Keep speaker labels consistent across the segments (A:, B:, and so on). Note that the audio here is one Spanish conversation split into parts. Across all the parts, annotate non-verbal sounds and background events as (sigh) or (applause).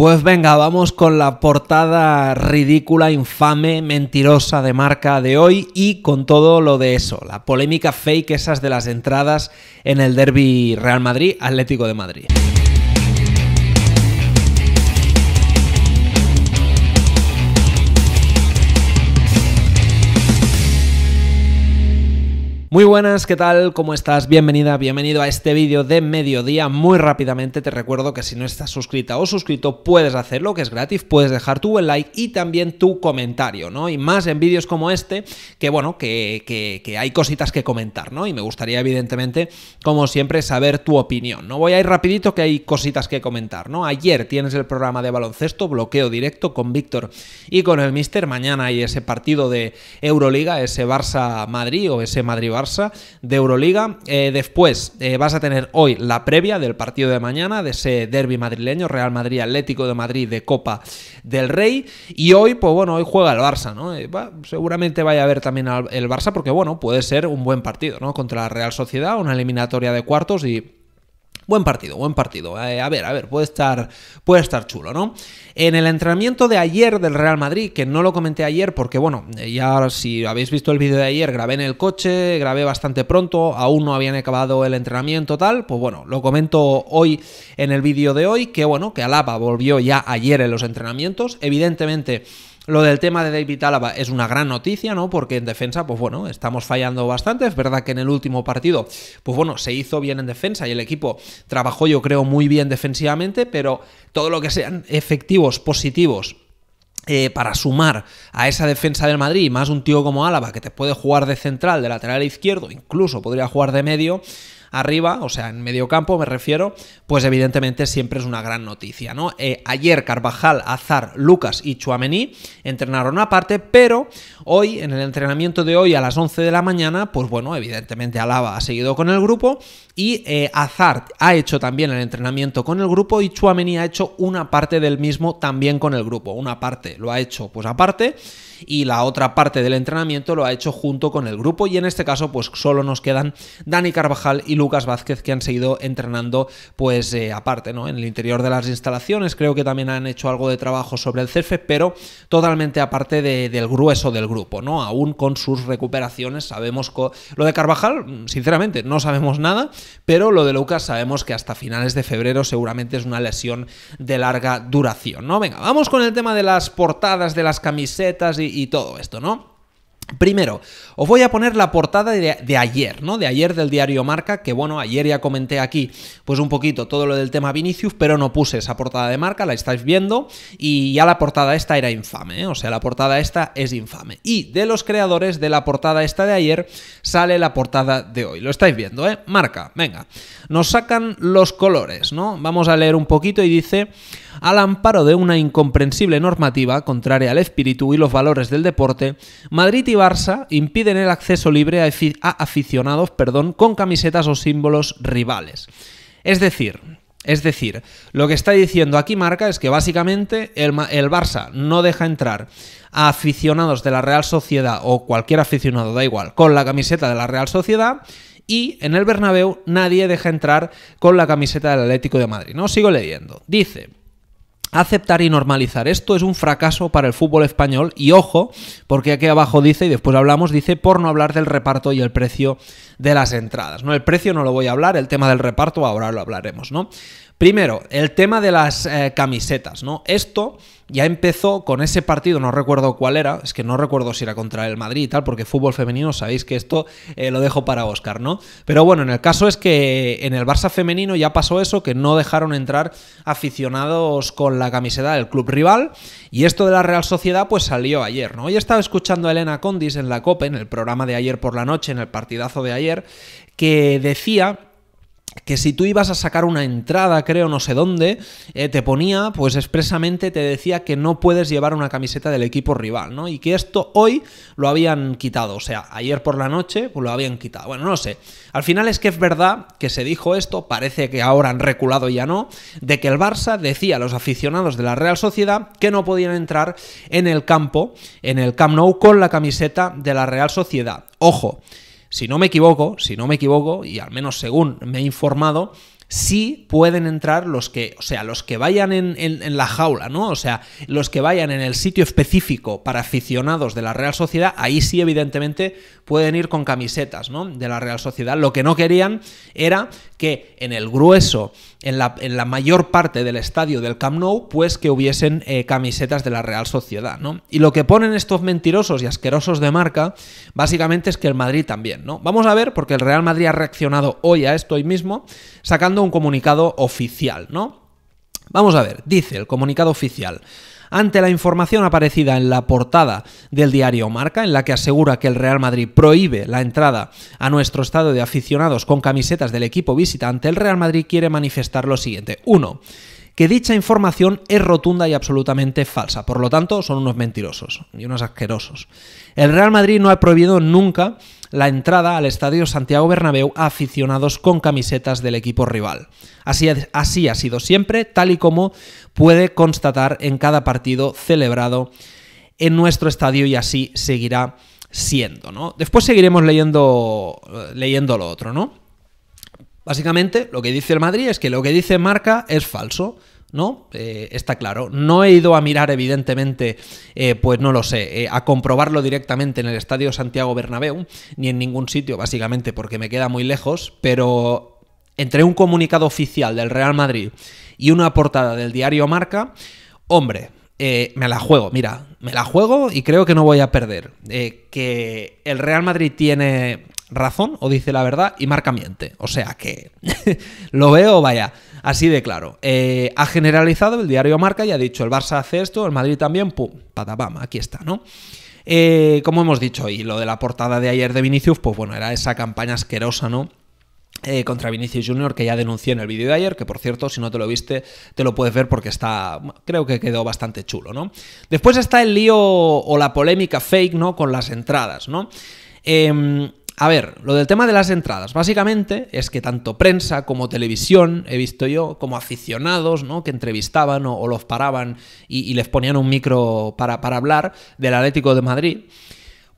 A: Pues venga, vamos con la portada ridícula, infame, mentirosa de marca de hoy y con todo lo de eso, la polémica fake esas de las entradas en el derby Real Madrid-Atlético de Madrid. Muy buenas, ¿qué tal? ¿Cómo estás? Bienvenida, bienvenido a este vídeo de mediodía. Muy rápidamente te recuerdo que si no estás suscrita o suscrito, puedes hacerlo, que es gratis, puedes dejar tu buen like y también tu comentario, ¿no? Y más en vídeos como este, que bueno, que, hay cositas que comentar, ¿no? Y me gustaría, evidentemente, como siempre, saber tu opinión. No voy a ir rapidito que hay cositas que comentar, ¿no? Ayer tienes el programa de baloncesto, bloqueo directo con Víctor y con el Mister. Mañana hay ese partido de Euroliga, ese Barça-Madrid o ese Madrid-Barça Barça de Euroliga. Eh, después eh, vas a tener hoy la previa del partido de mañana, de ese derby madrileño, Real Madrid Atlético de Madrid de Copa del Rey. Y hoy, pues bueno, hoy juega el Barça, ¿no? Eh, seguramente vaya a haber también el Barça porque, bueno, puede ser un buen partido, ¿no? Contra la Real Sociedad, una eliminatoria de cuartos y Buen partido, buen partido. Eh, a ver, a ver, puede estar, puede estar chulo, ¿no? En el entrenamiento de ayer del Real Madrid, que no lo comenté ayer porque, bueno, eh, ya si habéis visto el vídeo de ayer, grabé en el coche, grabé bastante pronto, aún no habían acabado el entrenamiento tal, pues bueno, lo comento hoy en el vídeo de hoy, que bueno, que Alaba volvió ya ayer en los entrenamientos, evidentemente... Lo del tema de David Álava es una gran noticia, ¿no? Porque en defensa, pues bueno, estamos fallando bastante. Es verdad que en el último partido, pues bueno, se hizo bien en defensa y el equipo trabajó, yo creo, muy bien defensivamente, pero todo lo que sean efectivos positivos eh, para sumar a esa defensa del Madrid, más un tío como Álava, que te puede jugar de central, de lateral izquierdo, incluso podría jugar de medio, arriba, o sea, en medio campo me refiero, pues evidentemente siempre es una gran noticia, ¿no? Eh, ayer Carvajal, Azar, Lucas y Chuamení entrenaron aparte, pero Hoy, en el entrenamiento de hoy a las 11 de la mañana, pues bueno, evidentemente Alaba ha seguido con el grupo y eh, Azart ha hecho también el entrenamiento con el grupo y Chuameni ha hecho una parte del mismo también con el grupo. Una parte lo ha hecho pues aparte y la otra parte del entrenamiento lo ha hecho junto con el grupo y en este caso pues solo nos quedan Dani Carvajal y Lucas Vázquez que han seguido entrenando pues eh, aparte, ¿no? En el interior de las instalaciones creo que también han hecho algo de trabajo sobre el césped, pero totalmente aparte del grueso del grupo, ¿no? Aún con sus recuperaciones sabemos... lo de Carvajal, mm, sinceramente, no sabemos nada, pero lo de Lucas sabemos que hasta finales de febrero seguramente es una lesión de larga duración, ¿no? Venga, vamos con el tema de las portadas, de las camisetas y, y todo esto, ¿no? Primero, os voy a poner la portada de, ayer, ¿no? De ayer del diario Marca, que bueno, ayer ya comenté aquí pues un poquito todo lo del tema Vinicius, pero no puse esa portada de Marca, la estáis viendo, y ya la portada esta era infame, ¿eh? o sea, la portada esta es infame. Y de los creadores de la portada esta de ayer sale la portada de hoy, lo estáis viendo, ¿eh? Marca, venga, nos sacan los colores, ¿no? Vamos a leer un poquito y dice al amparo de una incomprensible normativa contraria al espíritu y los valores del deporte, Madrid y Barça impiden el acceso libre a, aficionados perdón, con camisetas o símbolos rivales. Es decir, es decir, lo que está diciendo aquí Marca es que básicamente el, Barça no deja entrar a aficionados de la Real Sociedad o cualquier aficionado, da igual, con la camiseta de la Real Sociedad y en el Bernabéu nadie deja entrar con la camiseta del Atlético de Madrid. No sigo leyendo. Dice, Aceptar y normalizar esto es un fracaso para el fútbol español y ojo, porque aquí abajo dice, y después hablamos, dice por no hablar del reparto y el precio de las entradas. ¿no? El precio no lo voy a hablar, el tema del reparto ahora lo hablaremos, ¿no? Primero, el tema de las eh, camisetas, ¿no? Esto ya empezó con ese partido, no recuerdo cuál era, es que no recuerdo si era contra el Madrid y tal, porque fútbol femenino sabéis que esto eh, lo dejo para Oscar, ¿no? Pero bueno, en el caso es que en el Barça femenino ya pasó eso, que no dejaron entrar aficionados con la camiseta del club rival, y esto de la Real Sociedad pues salió ayer, ¿no? Hoy estaba escuchando a Elena Condis en la copa en el programa de ayer por la noche, en el partidazo de ayer, que decía que si tú ibas a sacar una entrada, creo, no sé dónde, eh, te ponía, pues expresamente te decía que no puedes llevar una camiseta del equipo rival, ¿no? Y que esto hoy lo habían quitado, o sea, ayer por la noche pues lo habían quitado. Bueno, no sé. Al final es que es verdad que se dijo esto, parece que ahora han reculado ya no, de que el Barça decía a los aficionados de la Real Sociedad que no podían entrar en el campo, en el Camp Nou, con la camiseta de la Real Sociedad. Ojo, si no me equivoco, si no me equivoco, y al menos según me he informado, sí pueden entrar los que, o sea, los que vayan en, la jaula, ¿no? O sea, los que vayan en el sitio específico para aficionados de la Real Sociedad, ahí sí, evidentemente, pueden ir con camisetas, ¿no? De la Real Sociedad. Lo que no querían era que en el grueso en la, mayor parte del estadio del Camp Nou, pues que hubiesen eh, camisetas de la Real Sociedad, ¿no? Y lo que ponen estos mentirosos y asquerosos de marca, básicamente es que el Madrid también, ¿no? Vamos a ver, porque el Real Madrid ha reaccionado hoy a esto hoy mismo, sacando un comunicado oficial, ¿no? Vamos a ver, dice el comunicado oficial ante la información aparecida en la portada del diario Marca, en la que asegura que el Real Madrid prohíbe la entrada a nuestro estado de aficionados con camisetas del equipo visitante, el Real Madrid quiere manifestar lo siguiente. 1 que dicha información es rotunda y absolutamente falsa. Por lo tanto, son unos mentirosos y unos asquerosos. El Real Madrid no ha prohibido nunca la entrada al estadio Santiago Bernabéu a aficionados con camisetas del equipo rival. Así, así ha sido siempre, tal y como puede constatar en cada partido celebrado en nuestro estadio y así seguirá siendo, ¿no? Después seguiremos leyendo, eh, leyendo lo otro, ¿no? Básicamente, lo que dice el Madrid es que lo que dice Marca es falso. ¿no? Eh, está claro. No he ido a mirar, evidentemente, eh, pues no lo sé, eh, a comprobarlo directamente en el Estadio Santiago Bernabéu, ni en ningún sitio, básicamente, porque me queda muy lejos, pero entre un comunicado oficial del Real Madrid y una portada del diario Marca, hombre, me la juego, mira, me la juego y creo que no voy a perder. que el Real Madrid tiene razón o dice la verdad y Marca miente. O sea que (laughs) lo veo, vaya, así de claro. Eh, ha generalizado el diario Marca y ha dicho el Barça hace esto, el Madrid también, pum, patapam, aquí está, ¿no? Eh, como hemos dicho, y lo de la portada de ayer de Vinicius, pues bueno, era esa campaña asquerosa, ¿no? Eh, contra Vinicius Junior, que ya denuncié en el vídeo de ayer, que por cierto, si no te lo viste, te lo puedes ver porque está, creo que quedó bastante chulo, ¿no? Después está el lío o la polémica fake, ¿no? Con las entradas, ¿no? Em, a ver, lo del tema de las entradas, básicamente es que tanto prensa como televisión, he visto yo, como aficionados, ¿no? Que entrevistaban o, los paraban y, les ponían un micro para, para hablar del Atlético de Madrid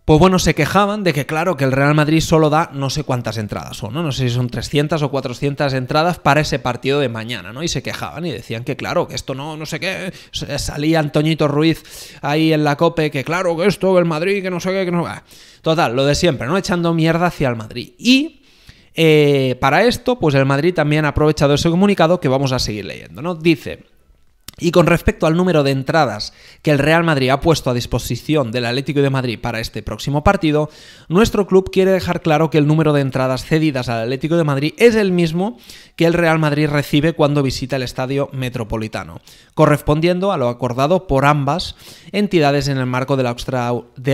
A: pues bueno, se quejaban de que claro, que el Real Madrid solo da no sé cuántas entradas o ¿no? No sé si son 300 o 400 entradas para ese partido de mañana, ¿no? Y se quejaban y decían que claro, que esto no, no sé qué, salía Antoñito Ruiz ahí en la COPE, que claro, que esto, el Madrid, que no sé qué, que no... Total, lo de siempre, ¿no? Echando mierda hacia el Madrid. Y... Eh, para esto, pues el Madrid también ha aprovechado ese comunicado que vamos a seguir leyendo, ¿no? Dice, y con respecto al número de entradas que el Real Madrid ha puesto a disposición del Atlético de Madrid para este próximo partido, nuestro club quiere dejar claro que el número de entradas cedidas al Atlético de Madrid es el mismo que el Real Madrid recibe cuando visita el Estadio Metropolitano, correspondiendo a lo acordado por ambas entidades en el marco de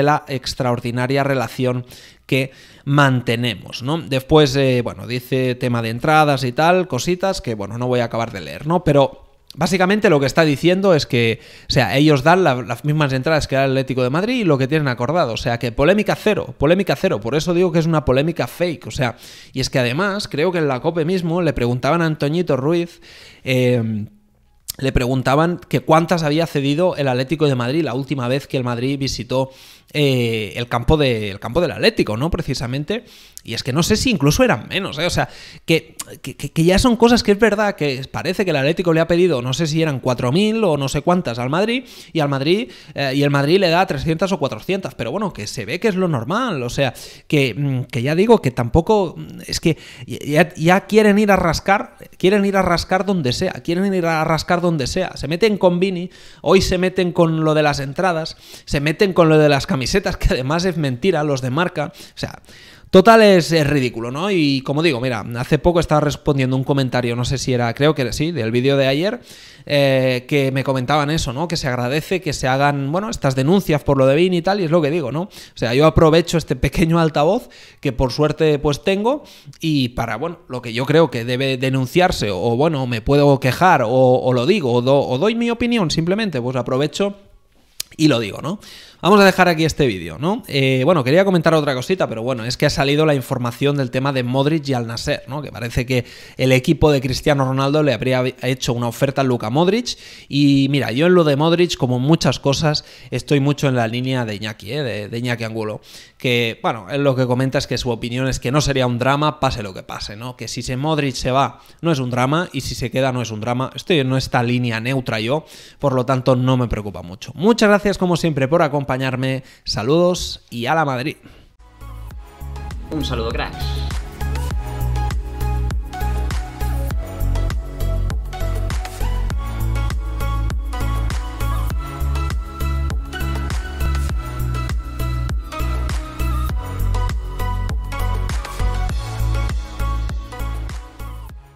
A: la, extraordinaria relación que mantenemos, ¿no? Después, eh, bueno, dice tema de entradas y tal, cositas que, bueno, no voy a acabar de leer, ¿no? Pero Básicamente lo que está diciendo es que, o sea, ellos dan las mismas entradas que el Atlético de Madrid y lo que tienen acordado. O sea, que polémica cero, polémica cero. Por eso digo que es una polémica fake. O sea, y es que además creo que en la COPE mismo le preguntaban a Antoñito Ruiz... Eh, le preguntaban que cuántas había cedido el Atlético de Madrid la última vez que el Madrid visitó eh, el, campo campo del Atlético, ¿no? Precisamente. Y es que no sé si incluso eran menos, ¿eh? O sea, que, ya son cosas que es verdad, que parece que el Atlético le ha pedido, no sé si eran 4.000 o no sé cuántas al Madrid, y al Madrid, eh, y el Madrid le da 300 o 400, pero bueno, que se ve que es lo normal, o sea, que, mm, ya digo que tampoco, mm, es que ya, quieren ir a rascar, quieren ir a rascar donde sea, quieren ir a rascar donde sea, se meten con Vini, hoy se meten con lo de las entradas, se meten con lo de las camisetas, Misetas, que además es mentira, los de marca. O sea, Total es, ridículo, ¿no? Y como digo, mira, hace poco estaba respondiendo un comentario, no sé si era, creo que sí, del vídeo de ayer, eh, que me comentaban eso, ¿no? Que se agradece que se hagan, bueno, estas denuncias por lo de BIN y tal, y es lo que digo, ¿no? O sea, yo aprovecho este pequeño altavoz que por suerte pues tengo y para, bueno, lo que yo creo que debe denunciarse o, bueno, me puedo quejar o, lo digo o doy mi opinión simplemente, pues aprovecho y lo digo, ¿no? Vamos a dejar aquí este vídeo, ¿no? Eh, bueno, quería comentar otra cosita, pero bueno, es que ha salido la información del tema de Modric y Al Nasser, ¿no? Que parece que el equipo de Cristiano Ronaldo le habría hecho una oferta a Luka Modric. Y mira, yo en lo de Modric, como muchas cosas, estoy mucho en la línea de Iñaki, ¿eh? de, Iñaki Angulo. Que, bueno, él lo que comenta es que su opinión es que no sería un drama, pase lo que pase, ¿no? Que si se Modric se va, no es un drama, y si se queda, no es un drama. Estoy en esta línea neutra yo, por lo tanto, no me preocupa mucho. Muchas gracias, como siempre, por acompañarme. Saludos y a la Madrid. Un saludo, cracks.